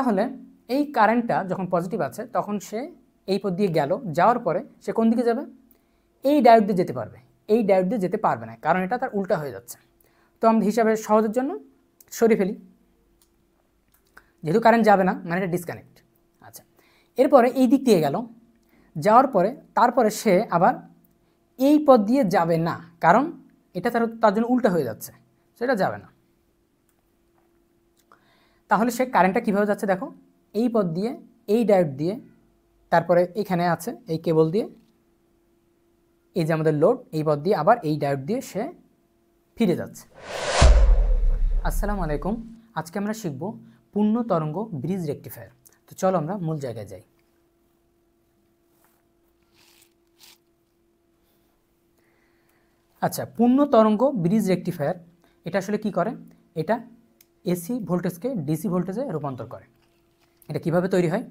তাহলে এই কারেন্টটা যখন পজিটিভ আছে তখন সে এই পথ দিয়ে গেল যাওয়ার পরে সে কোন দিকে যাবে এই ডায়োড দিয়ে যেতে পারবে এই ডায়োড দিয়ে যেতে পারবে না কারণ এটা তার উল্টা হয়ে যাচ্ছে তো আমাদের হিসাবে সহজের জন্য সরিয়ে ফেলি যেহেতু কারেন্ট যাবে না মানে এটা ডিসকানেক্ট আচ্ছা এরপরে এই দিক দিয়ে গেল যাওয়ার পরে তারপরে সে আবার এই পথ দিয়ে যাবে না কারণ এটা তার তার জন্য উল্টা হয়ে যাচ্ছে সেটা যাবে না তাহলে সে কারেন্টটা কীভাবে যাচ্ছে দেখো এই পথ দিয়ে এই ডায়োড দিয়ে তারপরে এখানে আছে এই কেবল দিয়ে এই যে আমাদের লোড এই পথ দিয়ে আবার এই ডায়োড দিয়ে সে ফিরে যাচ্ছে আসসালামু আলাইকুম আজকে আমরা শিখব পূর্ণ তরঙ্গ ব্রিজ রেক্টিফায়ার তো চলো আমরা মূল জায়গায় যাই আচ্ছা পূর্ণ তরঙ্গ ব্রিজ রেক্টিফায়ার এটা আসলে কি করে এটা এসি ভোল্টেজকে ডিসি ভোল্টেজে রূপান্তর করে এটা কিভাবে তৈরি হয়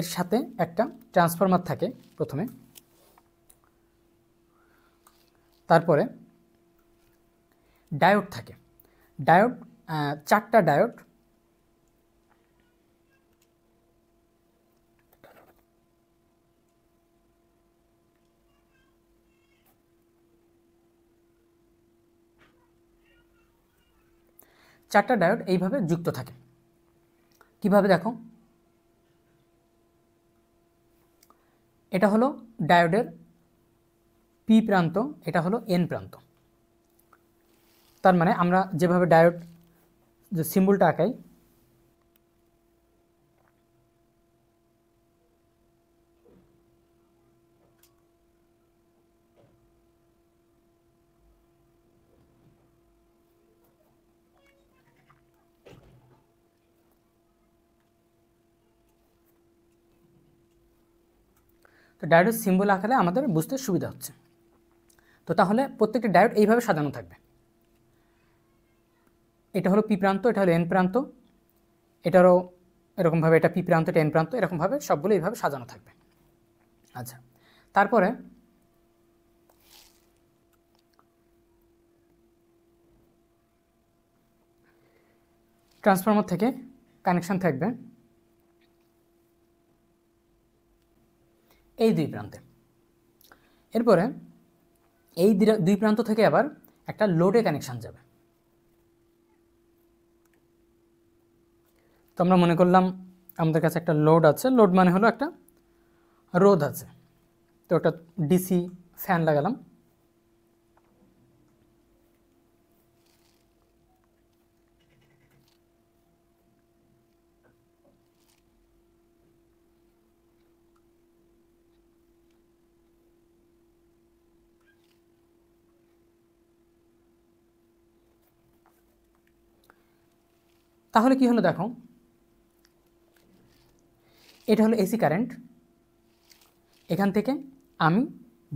এর সাথে একটা ট্রান্সফরমার থাকে প্রথমে তারপরে ডায়োড থাকে ডায়োড চারটা ডায়োড চারটা ডায়োড এইভাবে যুক্ত থাকে কিভাবে দেখো এটা হলো ডায়োডের পি প্রান্ত এটা হলো এন প্রান্ত তার মানে আমরা যেভাবে ডায়োড যে সিম্বলটা আঁকাই তো ডায়োডের সিম্বল আঁকালে আমাদের বুঝতে সুবিধা হচ্ছে তো তাহলে প্রত্যেকটি ডায়োড এইভাবে সাজানো থাকবে এটা হলো পি প্রান্ত এটা হলো এন প্রান্ত এটারও এরকমভাবে এটা পি প্রান্ত এটা এন প্রান্ত এরকমভাবে সবগুলো এইভাবে সাজানো থাকবে আচ্ছা তারপরে ট্রান্সফর্মার থেকে কানেকশান থাকবে এই দুই প্রান্তে এরপরে এই দুই প্রান্ত থেকে আবার একটা লোডে কানেকশান যাবে তো আমরা মনে করলাম আমাদের কাছে একটা লোড আছে লোড মানে হলো একটা রোদ আছে তো একটা ডিসি ফ্যান লাগালাম তাহলে কি হলো দেখো এটা হলো এসি কারেন্ট এখান থেকে আমি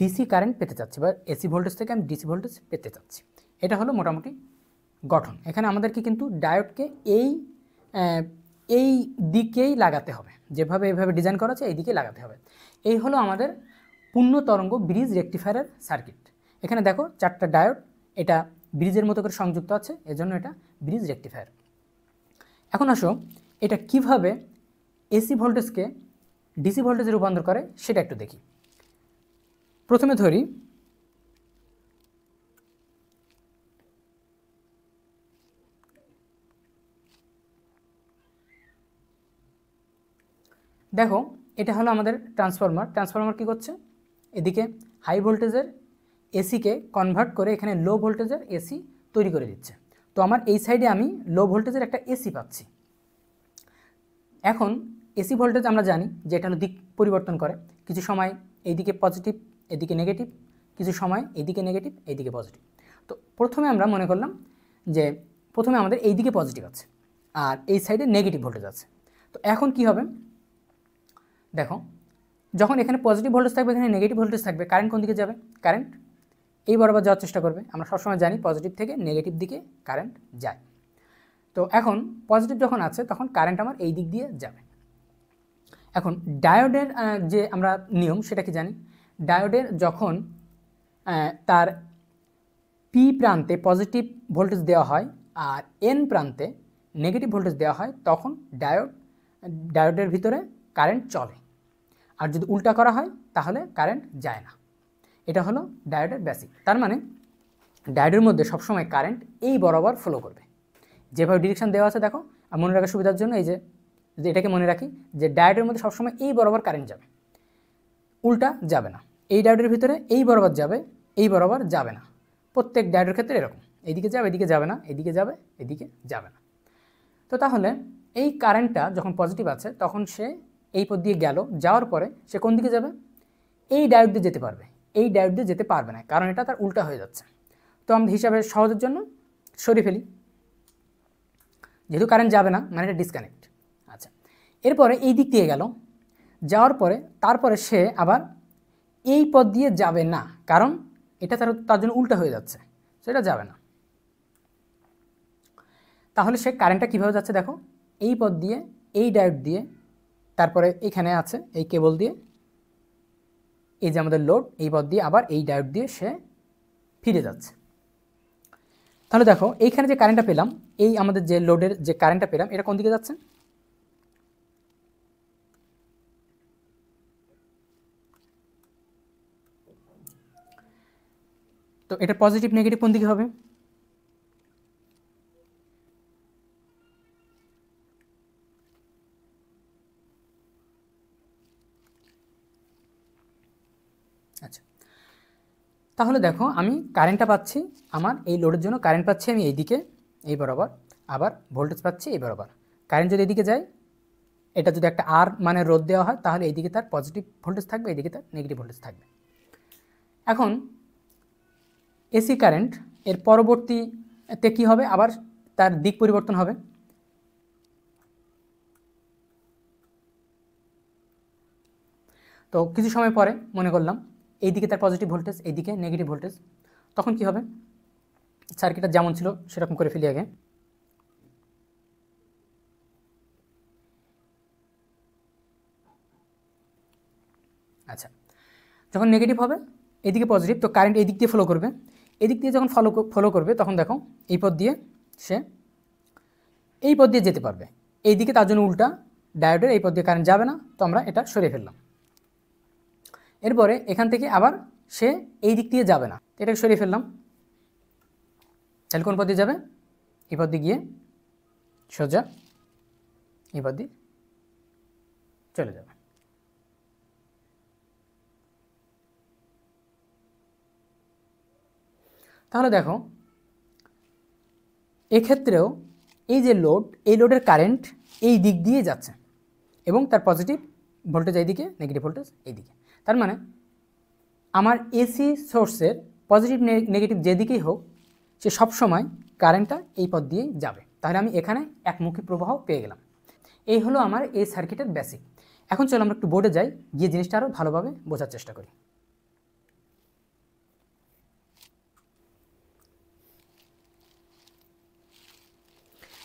ডিসি কারেন্ট পেতে চাচ্ছি বা এসি ভোল্টেজ থেকে আমি ডিসি ভোল্টেজ পেতে চাচ্ছি এটা হলো মোটামুটি গঠন এখানে আমাদেরকে কিন্তু ডায়োডকে এই এই দিকেই লাগাতে হবে যেভাবে এইভাবে ডিজাইন করা আছে এই দিকেই লাগাতে হবে এই হলো আমাদের পূর্ণ তরঙ্গ ব্রিজ রেক্টিফায়ারের সার্কিট এখানে দেখো চারটা ডায়োড এটা ব্রিজের মতো করে সংযুক্ত আছে এজন্য এটা ব্রিজ রেক্টিফায়ার এখন আসো এটা কিভাবে এসি ভোল্টেজকে ডিসি ভোল্টেজে রূপান্তর করে সেটা একটু দেখি প্রথমে ধরি দেখো এটা হলো আমাদের ট্রান্সফর্মার ট্রান্সফর্মার কি করছে এদিকে হাই ভোল্টেজের এসিকে কনভার্ট করে এখানে লো ভোল্টেজের এসি তৈরি করে দিচ্ছে তো আমার এই সাইডে আমি লো ভোল্টেজের একটা এসি পাচ্ছি এখন এসি ভোল্টেজ আমরা জানি যে এটা দিক পরিবর্তন করে কিছু সময় এইদিকে পজিটিভ এদিকে নেগেটিভ কিছু সময় এইদিকে নেগেটিভ এইদিকে পজিটিভ তো প্রথমে আমরা মনে করলাম যে প্রথমে আমাদের এইদিকে পজিটিভ আছে আর এই সাইডে নেগেটিভ ভোল্টেজ আছে তো এখন কি হবে দেখো যখন এখানে পজিটিভ ভোল্টেজ থাকবে এখানে নেগেটিভ ভোল্টেজ থাকবে কারেন্ট কোন দিকে যাবে কারেন্ট এই বরাবর যাওয়ার চেষ্টা করবে আমরা সবসময় জানি পজিটিভ থেকে নেগেটিভ দিকে কারেন্ট যায় তো এখন পজিটিভ যখন আছে তখন কারেন্ট আমার এই দিক দিয়ে যাবে এখন ডায়োডের যে আমরা নিয়ম সেটা কি জানি ডায়োডের যখন তার পি প্রান্তে পজিটিভ ভোল্টেজ দেওয়া হয় আর এন প্রান্তে নেগেটিভ ভোল্টেজ দেওয়া হয় তখন ডায়োড ডায়োডের ভিতরে কারেন্ট চলে আর যদি উল্টা করা হয় তাহলে কারেন্ট যায় না এটা হলো ডায়োডের বেসিক তার মানে ডায়োডের মধ্যে সবসময় কারেন্ট এই বরাবর ফলো করবে যেভাবে ডিরেকশান দেওয়া আছে দেখো আর মনে রাখার সুবিধার জন্য এই যে এটাকে মনে রাখি যে ডায়োডের মধ্যে সবসময় এই বরাবর কারেন্ট যাবে উল্টা যাবে না এই ডায়োডের ভিতরে এই বরাবর যাবে এই বরাবর যাবে না প্রত্যেক ডায়োডের ক্ষেত্রে এরকম এদিকে যাবে এদিকে যাবে না এদিকে যাবে এদিকে যাবে না তো তাহলে এই কারেন্টটা যখন পজিটিভ আছে তখন সে এই পথ দিয়ে গেল যাওয়ার পরে সে কোন দিকে যাবে এই ডায়োড দিয়ে যেতে পারবে এই ডায়োড দিয়ে যেতে পারবে না কারণ এটা তার উল্টা হয়ে যাচ্ছে তো আমি হিসাবে সহজের জন্য সরিয়ে ফেলি যেহেতু কারেন্ট যাবে না মানে এটা ডিসকানেক্ট আচ্ছা এরপরে এই দিক দিয়ে গেল যাওয়ার পরে তারপরে সে আবার এই পথ দিয়ে যাবে না কারণ এটা তার তার জন্য উল্টা হয়ে যাচ্ছে সেটা যাবে না তাহলে সে কারেন্টটা কীভাবে যাচ্ছে দেখো এই পথ দিয়ে এই ডায়োড দিয়ে তারপরে এখানে আছে এই কেবল দিয়ে এই যে আমাদের লোড এই পথ দিয়ে আবার এই ডায়ট দিয়ে সে ফিরে যাচ্ছে তাহলে দেখো এইখানে যে কারেন্টটা পেলাম এই আমাদের যে লোডের যে কারেন্টটা পেলাম এটা কোন দিকে যাচ্ছে তো এটা পজিটিভ নেগেটিভ কোন দিকে হবে তাহলে দেখো আমি কারেন্টটা পাচ্ছি আমার এই লোডের জন্য কারেন্ট পাচ্ছি আমি এইদিকে এই বরাবর আবার ভোল্টেজ পাচ্ছি এই বরাবর কারেন্ট যদি এদিকে যায় এটা যদি একটা আর মানে রোদ দেওয়া হয় তাহলে এইদিকে তার পজিটিভ ভোল্টেজ থাকবে এইদিকে তার নেগেটিভ ভোল্টেজ থাকবে এখন এসি কারেন্ট এর পরবর্তীতে কী হবে আবার তার দিক পরিবর্তন হবে তো কিছু সময় পরে মনে করলাম এইদিকে তার পজিটিভ ভোল্টেজ এইদিকে নেগেটিভ ভোল্টেজ তখন কি হবে সার্কিটটা যেমন ছিল সেরকম করে ফেলি আগে আচ্ছা যখন নেগেটিভ হবে এদিকে পজিটিভ তো কারেন্ট এই দিক দিয়ে ফলো করবে এদিক দিয়ে যখন ফলো ফলো করবে তখন দেখো এই পথ দিয়ে সে এই পথ দিয়ে যেতে পারবে এইদিকে তার জন্য উল্টা ডায়োডের এই পথ দিয়ে কারেন্ট যাবে না তো আমরা এটা সরিয়ে ফেললাম এরপরে এখান থেকে আবার সে এই দিক দিয়ে যাবে না এটাকে সরিয়ে ফেললাম তাহলে কোন পথে যাবে এই পথ দিয়ে গিয়ে সোজা এই পথ দিয়ে চলে যাবে তাহলে দেখো এক্ষেত্রেও এই যে লোড এই লোডের কারেন্ট এই দিক দিয়ে যাচ্ছে এবং তার পজিটিভ ভোল্টেজ এইদিকে নেগেটিভ ভোল্টেজ এইদিকে তার মানে আমার এসি সোর্সের পজিটিভ নেগেটিভ যেদিকেই হোক সে সবসময় কারেন্টটা এই পথ দিয়েই যাবে তাহলে আমি এখানে একমুখী প্রবাহ পেয়ে গেলাম এই হলো আমার এই সার্কিটের বেসিক এখন চলো আমরা একটু বোর্ডে যাই গিয়ে জিনিসটা আরও ভালোভাবে বোঝার চেষ্টা করি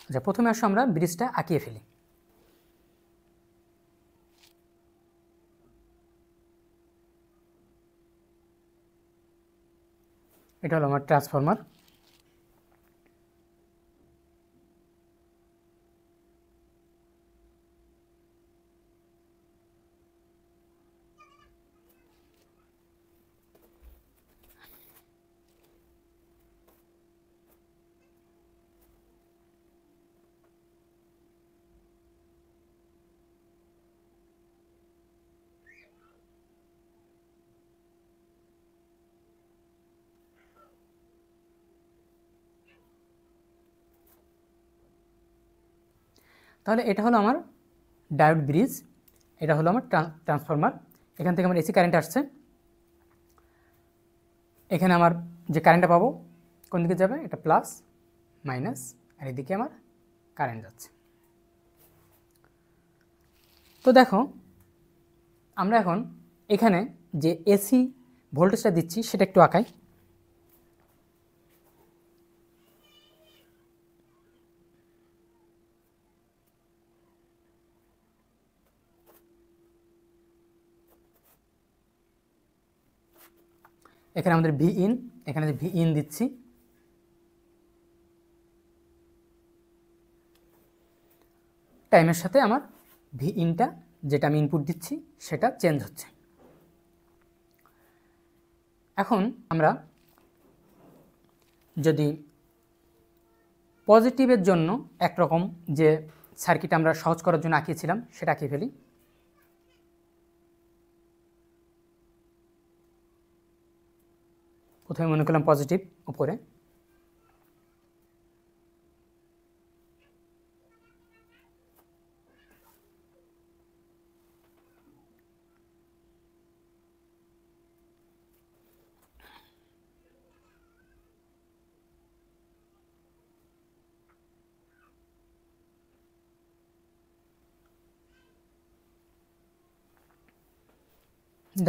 আচ্ছা প্রথমে আসো আমরা ব্রিজটা আঁকিয়ে ফেলি এটা হলো আমার ট্রান্সফর্মার তাহলে এটা হলো আমার ডায়োড ব্রিজ এটা হলো আমার ট্রান্সফরমার এখান থেকে আমার এসি কারেন্ট আসছে এখানে আমার যে কারেন্টটা পাবো কোন দিকে যাবে এটা প্লাস মাইনাস আর এদিকে আমার কারেন্ট যাচ্ছে তো দেখো আমরা এখন এখানে যে এসি ভোল্টেজটা দিচ্ছি সেটা একটু আঁকাই এখানে আমাদের ভি ইন এখানে ভি ইন দিচ্ছি টাইমের সাথে আমার ভি ইনটা যেটা আমি ইনপুট দিচ্ছি সেটা চেঞ্জ হচ্ছে এখন আমরা যদি পজিটিভের জন্য একরকম যে সার্কিট আমরা সহজ করার জন্য আঁকিয়েছিলাম সেটা আঁকিয়ে ফেলি প্রথমে মনে করলাম পজিটিভ উপরে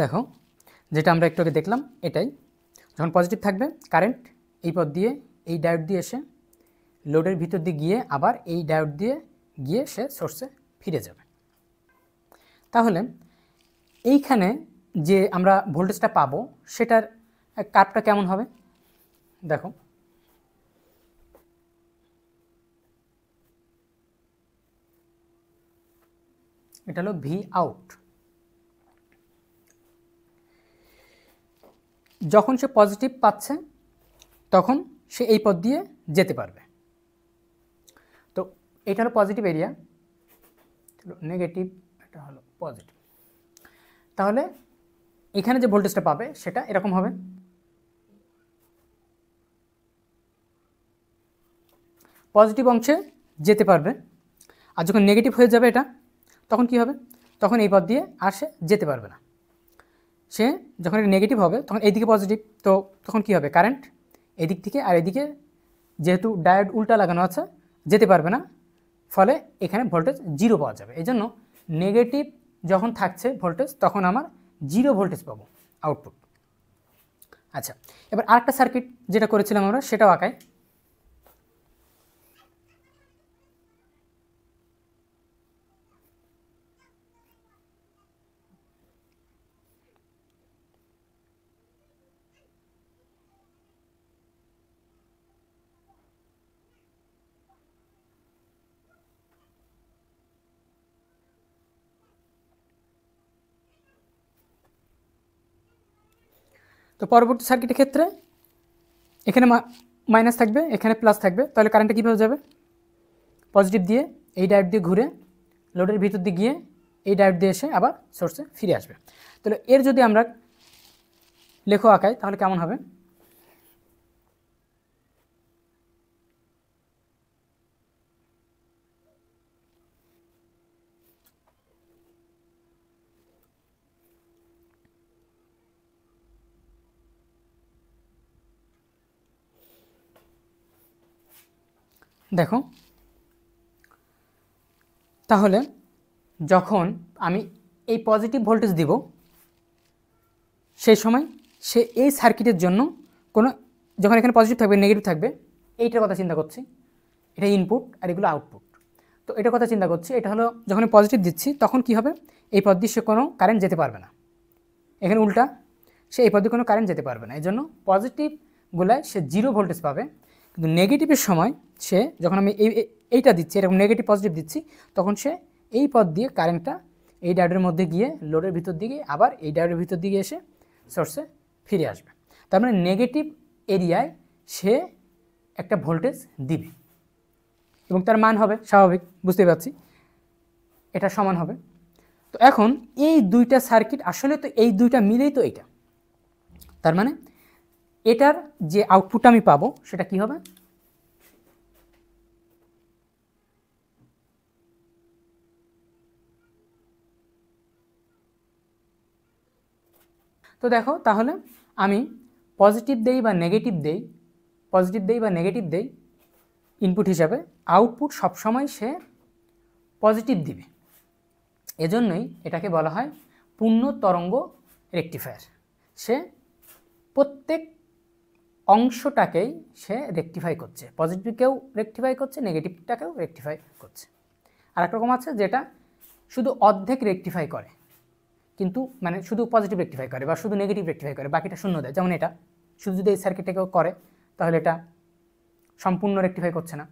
দেখো যেটা আমরা একটু আগে দেখলাম এটাই যখন পজিটিভ থাকবে কারেন্ট এই পথ দিয়ে এই ডায়োড দিয়ে এসে লোডের ভিতর দিয়ে গিয়ে আবার এই ডায়োড দিয়ে গিয়ে সে সোর্সে ফিরে যাবে তাহলে এইখানে যে আমরা ভোল্টেজটা পাবো সেটার কাপটা কেমন হবে দেখো এটা হলো ভি আউট যখন সে পজিটিভ পাচ্ছে তখন সে এই পথ দিয়ে যেতে পারবে তো এটা হলো পজিটিভ এরিয়া নেগেটিভ এটা হলো পজিটিভ তাহলে এখানে যে ভোল্টেজটা পাবে সেটা এরকম হবে পজিটিভ অংশে যেতে পারবে আর যখন নেগেটিভ হয়ে যাবে এটা তখন কি হবে তখন এই পথ দিয়ে আর সে যেতে পারবে না সে যখন এটা নেগেটিভ হবে তখন এইদিকে পজিটিভ তো তখন কি হবে কারেন্ট এদিক থেকে আর এদিকে যেহেতু ডায়োড উল্টা লাগানো আছে যেতে পারবে না ফলে এখানে ভোল্টেজ জিরো পাওয়া যাবে এই জন্য নেগেটিভ যখন থাকছে ভোল্টেজ তখন আমার জিরো ভোল্টেজ পাবো আউটপুট আচ্ছা এবার আরেকটা সার্কিট যেটা করেছিলাম আমরা সেটাও আঁকায় তো পরবর্তী সার্কিটের ক্ষেত্রে এখানে মাইনাস থাকবে এখানে প্লাস থাকবে তাহলে কারেন্টটা কীভাবে যাবে পজিটিভ দিয়ে এই ডায়োড দিয়ে ঘুরে লোডের ভিতর দিয়ে গিয়ে এই ডায়োড দিয়ে এসে আবার সোর্সে ফিরে আসবে তাহলে এর যদি আমরা লেখো আঁকাই তাহলে কেমন হবে দেখো তাহলে যখন আমি এই পজিটিভ ভোল্টেজ দিব সেই সময় সে এই সার্কিটের জন্য কোনো যখন এখানে পজিটিভ থাকবে নেগেটিভ থাকবে এইটার কথা চিন্তা করছি এটা ইনপুট আর এগুলো আউটপুট তো এটার কথা চিন্তা করছি এটা হলো যখন পজিটিভ দিচ্ছি তখন কি হবে এই পদ দিয়ে সে কোনো কারেন্ট যেতে পারবে না এখানে উল্টা সে এই পদ দিয়ে কোনো কারেন্ট যেতে পারবে না এই জন্য পজিটিভগুলায় সে জিরো ভোল্টেজ পাবে কিন্তু নেগেটিভের সময় সে যখন আমি এই এইটা দিচ্ছি এরকম নেগেটিভ পজিটিভ দিচ্ছি তখন সে এই পথ দিয়ে কারেন্টটা এই ডায়োডের মধ্যে গিয়ে লোডের ভিতর দিকে আবার এই ডায়োডের ভিতর দিকে এসে সোর্সে ফিরে আসবে তার মানে নেগেটিভ এরিয়ায় সে একটা ভোল্টেজ দিবে এবং তার মান হবে স্বাভাবিক বুঝতে পারছি এটা সমান হবে তো এখন এই দুইটা সার্কিট আসলে তো এই দুইটা মিলেই তো এটা তার মানে এটার যে আউটপুটটা আমি পাবো সেটা কি হবে তো দেখো তাহলে আমি পজিটিভ দেই বা নেগেটিভ দেই পজিটিভ দেই বা নেগেটিভ দেই ইনপুট হিসাবে আউটপুট সবসময় সে পজিটিভ দিবে এজন্যই এটাকে বলা হয় পূর্ণ তরঙ্গ রেক্টিফায়ার সে প্রত্যেক অংশটাকেই সে রেকটিফাই করছে পজিটিভকেও রেকটিফাই করছে নেগেটিভটাকেও রেকটিফাই করছে আর রকম আছে যেটা শুধু অর্ধেক রেকটিফাই করে কিন্তু মানে শুধু পজিটিভ রেকটিফাই করে বা শুধু নেগেটিভ রেকটিফাই করে বাকিটা শূন্য দেয় যেমন এটা শুধু যদি এই সার্কিটটাকেও করে তাহলে এটা সম্পূর্ণ রেকটিফাই করছে না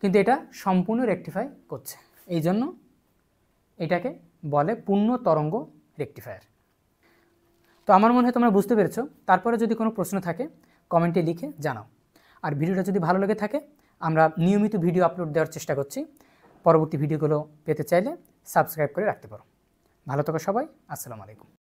কিন্তু এটা সম্পূর্ণ রেকটিফাই করছে এই জন্য এটাকে বলে পূর্ণ তরঙ্গ রেকটিফায়ার তো আমার মনে হয় তোমরা বুঝতে পেরেছো তারপরে যদি কোনো প্রশ্ন থাকে কমেন্টে লিখে জানাও আর ভিডিওটা যদি ভালো লেগে থাকে আমরা নিয়মিত ভিডিও আপলোড দেওয়ার চেষ্টা করছি পরবর্তী ভিডিওগুলো পেতে চাইলে সাবস্ক্রাইব করে রাখতে পারো ভালো থাকো সবাই আসসালামু আলাইকুম